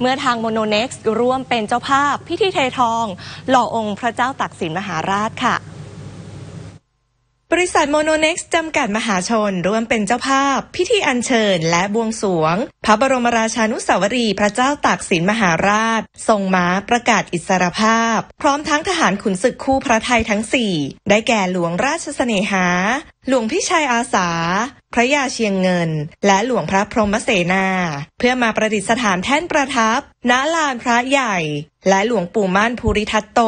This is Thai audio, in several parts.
เมื่อทางโมโนเน็กซ์ร่วมเป็นเจ้าภาพพิธีเททอง หล่อองค์พระเจ้าตักสินมหาราชค่ะ บริษัทโมโนเน็กซ์จำกัดมหาชน ร่วมเป็นเจ้าภาพพิธีอัญเชิญและบวงสรวง พระบรมราชานุสาวรีพระเจ้าตากสินมหาราช ทรงม้าประกาศอิสรภาพ พร้อมทั้งทหารขุนศึกคู่พระไทยทั้งสี่ได้แก่หลวงราชสเสนหา หลวงพิชัยอาสาพระยาเชียงเงิน และหลวงพระพรหมเสนา เพื่อมาประดิษฐานแท่นประทับณลานพระใหญ่ และหลวงปู่ม่านภูริทัตโต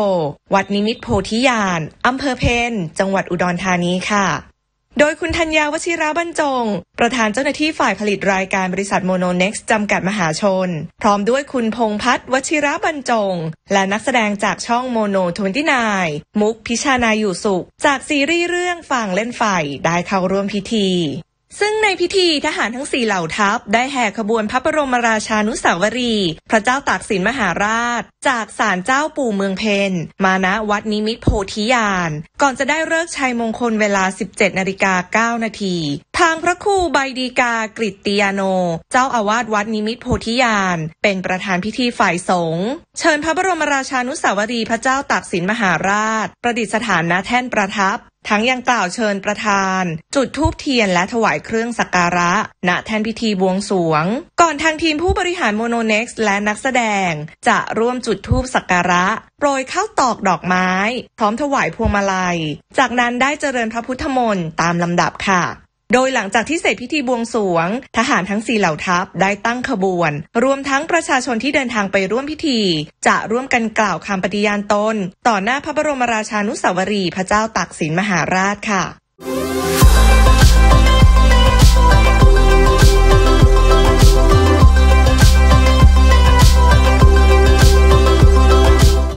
วัดนิมิตโพธิญาณอำเภอเพน จังหวัดอุดรธานีค่ะ โดยคุณธัญญาวชิราบรรจง ประธานเจ้าหน้าที่ฝ่ายผลิตรายการบริษัทโมโนเน็กซ์จำกัดมหาชน พร้อมด้วยคุณพงพัฒน์วชิราบรรจง และนักแสดงจากช่องโมโนทวนตีนายมุกพิชานาอยู่สุข จากซีรีส์เรื่องฝั่งเล่นไฟได้เข้าร่วมพิธีซึ่งในพิธีทหารทั้งสี่เหล่าทัพ ได้แห่ขบวนพระบรมราชานุสาวรี พระเจ้าตากสินมหาราช จากศาลเจ้าปู่เมืองเพนมาณวัดนิมิตโพธิญาณก่อนจะได้เลิกชัยมงคลเวลา 17นาฬิกา9นาทีทางพระครูใบดีกากริตติยาโน เจ้าอาวาสวัดนิมิตโพธิญาณเป็นประธานพิธีฝ่ายสงฆ์เชิญพระบรมราชานุสาวรีพระเจ้าตากสินมหาราช ประดิษฐานณแท่นประทับทั้งยังกล่าวเชิญประธาน จุดทูบเทียนและถวายเครื่องสักการะณแทนพิธีบวงสวง ก่อนทางทีมผู้บริหารโมโนเน็กซ์และนักแสดง จะร่วมจุดทูบสักการะ โปรยข้าวตอกดอกไม้ พร้อมถวายพวงมาลัย จากนั้นได้เจริญพระพุทธมนต์ตามลำดับค่ะโดยหลังจากที่เสร็จพิธีบวงสรวง ทหารทั้งสี่เหล่าทัพได้ตั้งขบวน รวมทั้งประชาชนที่เดินทางไปร่วมพิธี จะร่วมกันกล่าวคำปฏิญาณตนต่อหน้าพระบรมราชานุสาวรีพระเจ้าตากสินมหาราชค่ะ